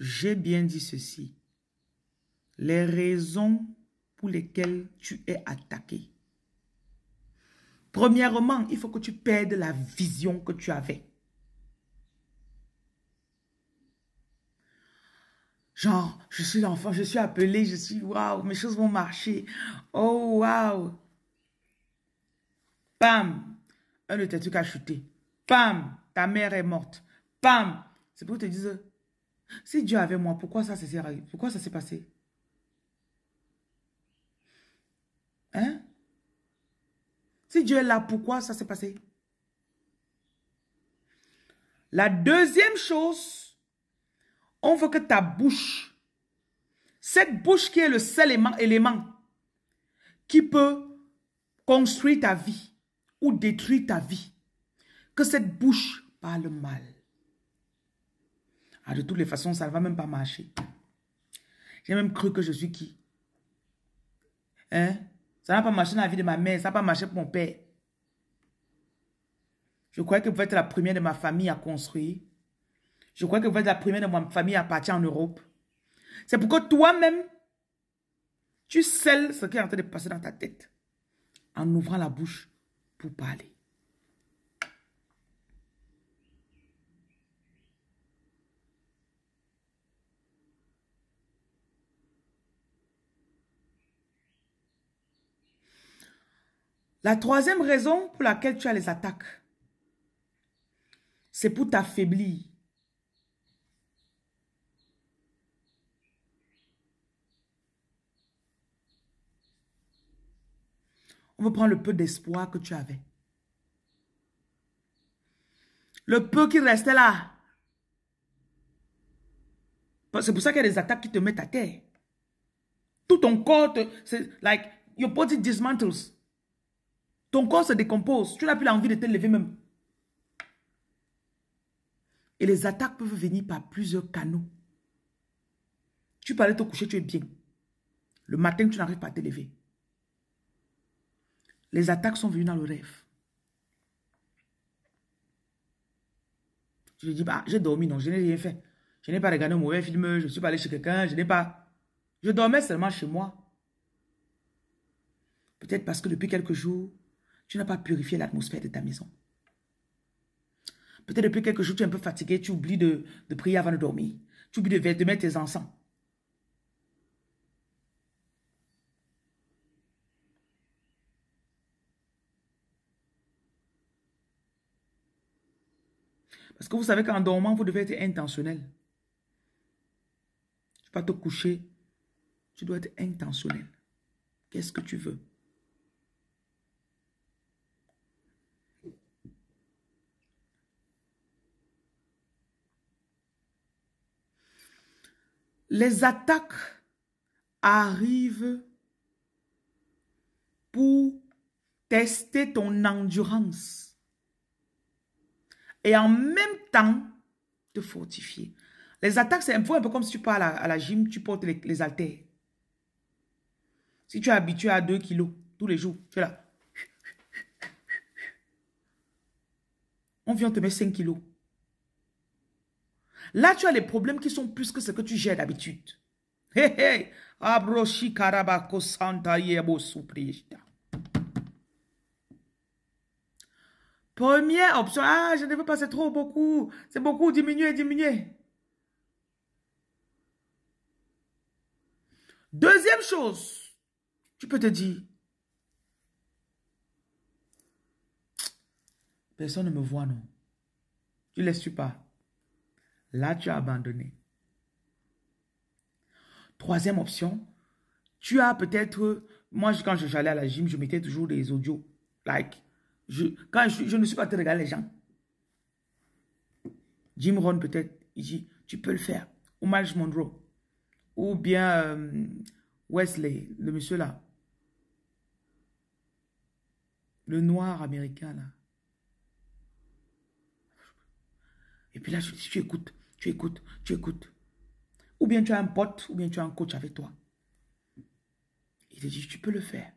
J'ai bien dit ceci. Les raisons pour lesquelles tu es attaqué. Premièrement, il faut que tu perdes la vision que tu avais. Genre, je suis l'enfant, je suis appelé, je suis waouh, mes choses vont marcher. Oh waouh. Pam, un de tes trucs a chuté. Pam, ta mère est morte. Pam, c'est pour te dire si Dieu avait moi, pourquoi ça s'est pourquoi ça s'est passé Hein Si Dieu est là, pourquoi ça s'est passé La deuxième chose, on veut que ta bouche, cette bouche qui est le seul élément qui peut construire ta vie ou détruire ta vie, que cette bouche parle mal. Ah, de toutes les façons, ça ne va même pas marcher. J'ai même cru que je suis qui. Hein? Ça n'a pas marché dans la vie de ma mère, ça n'a pas marché pour mon père. Je croyais que vous êtes la première de ma famille à construire. Je crois que vous êtes la première de ma famille à partir en Europe. C'est pourquoi toi-même, tu scelles ce qui est en train de passer dans ta tête en ouvrant la bouche pour parler. La troisième raison pour laquelle tu as les attaques, c'est pour t'affaiblir. On veut prendre le peu d'espoir que tu avais. Le peu qui restait là. C'est pour ça qu'il y a des attaques qui te mettent à terre. Tout ton corps, c'est like, your body dismantles. Ton corps se décompose. Tu n'as plus l'envie de te lever même. Et les attaques peuvent venir par plusieurs canaux. Tu peux de te coucher, tu es bien. Le matin, tu n'arrives pas à te lever. Les attaques sont venues dans le rêve. Je dis, pas, bah, j'ai dormi, non, je n'ai rien fait. Je n'ai pas regardé un mauvais film, je ne suis pas allé chez quelqu'un, je n'ai pas... Je dormais seulement chez moi. Peut-être parce que depuis quelques jours, tu n'as pas purifié l'atmosphère de ta maison. Peut-être depuis quelques jours, tu es un peu fatigué, tu oublies de, prier avant de dormir. Tu oublies de, de mettre tes encens. Parce que vous savez qu'en dormant, vous devez être intentionnel. Tu vas te coucher, tu dois être intentionnel. Qu'est-ce que tu veux Les attaques arrivent pour tester ton endurance et en même temps te fortifier. Les attaques, c'est un peu, comme si tu pars à la, gym, tu portes les, les, haltères. Si tu es habitué à 2 kilos tous les jours, tu es là. On vient te mettre 5 kilos. Là, tu as les problèmes qui sont plus que ce que tu gères d'habitude. Hé hé santa Première option. Ah, je ne veux pas, c'est trop beaucoup. C'est beaucoup, diminuer, diminuer. Deuxième chose, tu peux te dire, personne ne me voit, non. Tu laisses-tu pas Là, tu as abandonné. Troisième option, tu as peut-être... Moi, quand j'allais à la gym, je mettais toujours des audios. Like, je, quand je, ne suis pas très regarder les gens. Jim Rohn, peut-être, il dit, tu peux le faire. Ou Miles Monroe. Ou bien euh, Wesley, le monsieur là. Le noir américain là. Et puis là, je, si tu écoutes, tu écoutes, tu écoutes. Ou bien tu as un pote, ou bien tu as un coach avec toi. Il te dit, tu peux le faire.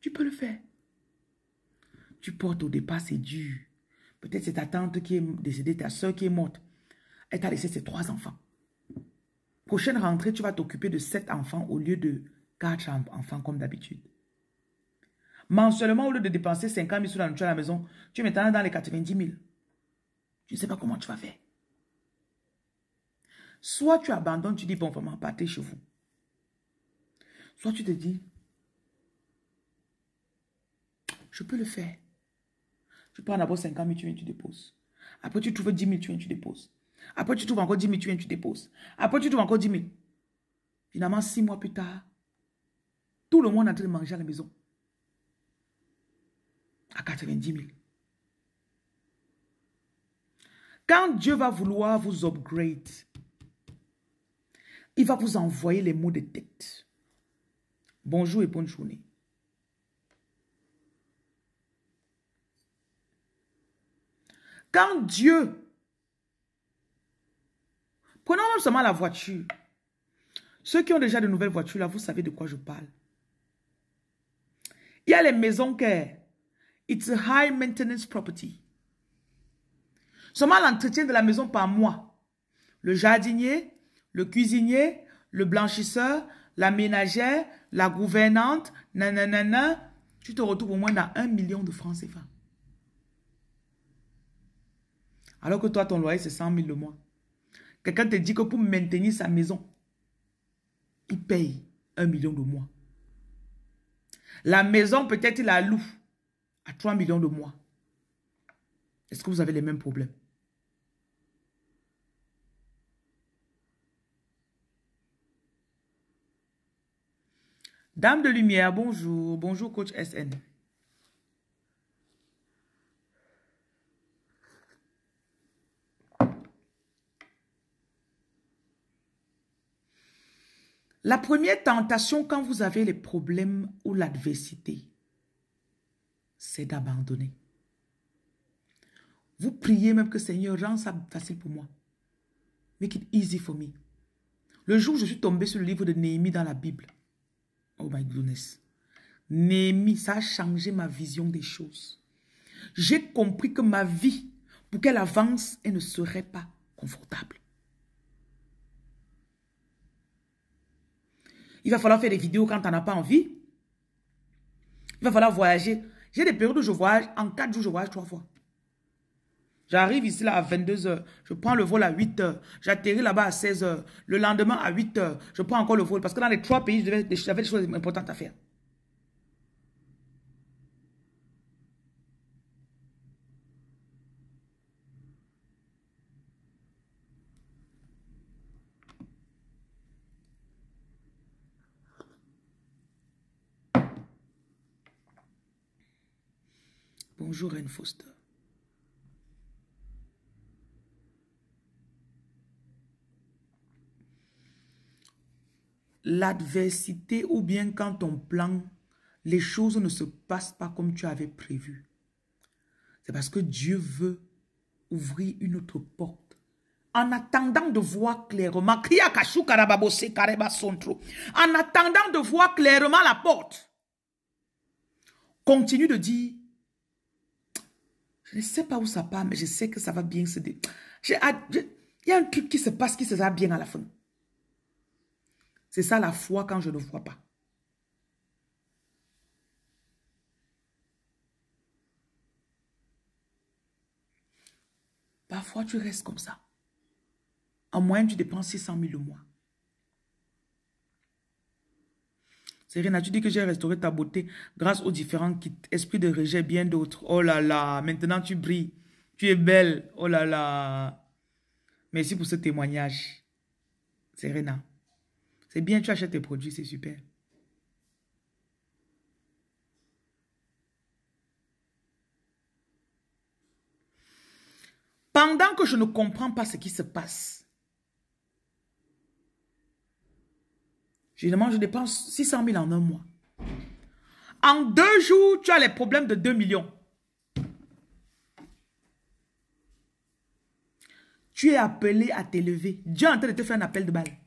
Tu peux le faire. Tu portes au départ, c'est dur. Peut-être c'est ta tante qui est décédée, ta soeur qui est morte. Elle t'a laissé ses trois enfants. Prochaine rentrée, tu vas t'occuper de sept enfants au lieu de quatre enfants comme d'habitude. Mensuellement, au lieu de dépenser 50 000 sous dans la maison, tu es maintenant dans les 90 000. Je ne sais pas comment tu vas faire. Soit tu abandonnes, tu dis, bon, vraiment, partez chez vous. Soit tu te dis, je peux le faire. Tu prends d'abord 50 000, tu viens, tu déposes. Après, tu trouves 10 000, tu viens, tu déposes. Après, tu trouves encore 10 000, tu viens, tu déposes. Après, tu trouves encore 10 000. Finalement, six mois plus tard, tout le monde a en train manger à la maison. À 90 000. Quand Dieu va vouloir vous upgrade, il va vous envoyer les mots de tête. Bonjour et bonne journée. Quand Dieu, prenons seulement la voiture. Ceux qui ont déjà de nouvelles voitures, là, vous savez de quoi je parle. Il y a les maisons qui, It's a high maintenance property. Seulement l'entretien de la maison par mois. Le jardinier, le cuisinier, le blanchisseur, la ménagère, la gouvernante, nananana. tu te retrouves au moins dans un million de francs CFA. Alors que toi, ton loyer, c'est 100 000 de mois. Quelqu'un te dit que pour maintenir sa maison, il paye un million de mois. La maison, peut-être, il la loue à 3 millions de mois. Est-ce que vous avez les mêmes problèmes Dame de lumière, bonjour. Bonjour, coach SN. La première tentation quand vous avez les problèmes ou l'adversité, c'est d'abandonner. Vous priez même que Seigneur, rend ça facile pour moi. Make it easy for me. Le jour où je suis tombé sur le livre de Néhémie dans la Bible, Oh my goodness. Némi, ça a changé ma vision des choses. J'ai compris que ma vie, pour qu'elle avance, elle ne serait pas confortable. Il va falloir faire des vidéos quand on as pas envie. Il va falloir voyager. J'ai des périodes où je voyage, en quatre jours, je voyage trois fois. J'arrive ici là à 22h. Je prends le vol à 8h. J'atterris là-bas à 16h. Le lendemain à 8h. Je prends encore le vol. Parce que dans les trois pays, j'avais des choses importantes à faire. Bonjour Anne Foster. l'adversité ou bien quand on plan, les choses ne se passent pas comme tu avais prévu. C'est parce que Dieu veut ouvrir une autre porte. En attendant de voir clairement, en attendant de voir clairement la porte, continue de dire, je ne sais pas où ça part, mais je sais que ça va bien se dé... Il y a un truc qui se passe, qui se va bien à la fin. C'est ça la foi quand je ne vois pas. Parfois, tu restes comme ça. En moyenne, tu dépenses 600 000 au mois. Serena, tu dis que j'ai restauré ta beauté grâce aux différents esprits de rejet, bien d'autres. Oh là là, maintenant tu brilles. Tu es belle. Oh là là. Merci pour ce témoignage. Serena. C'est bien, tu achètes tes produits, c'est super. Pendant que je ne comprends pas ce qui se passe, généralement, je dépense 600 000 en un mois. En deux jours, tu as les problèmes de 2 millions. Tu es appelé à t'élever. Dieu est en train de te faire un appel de balle.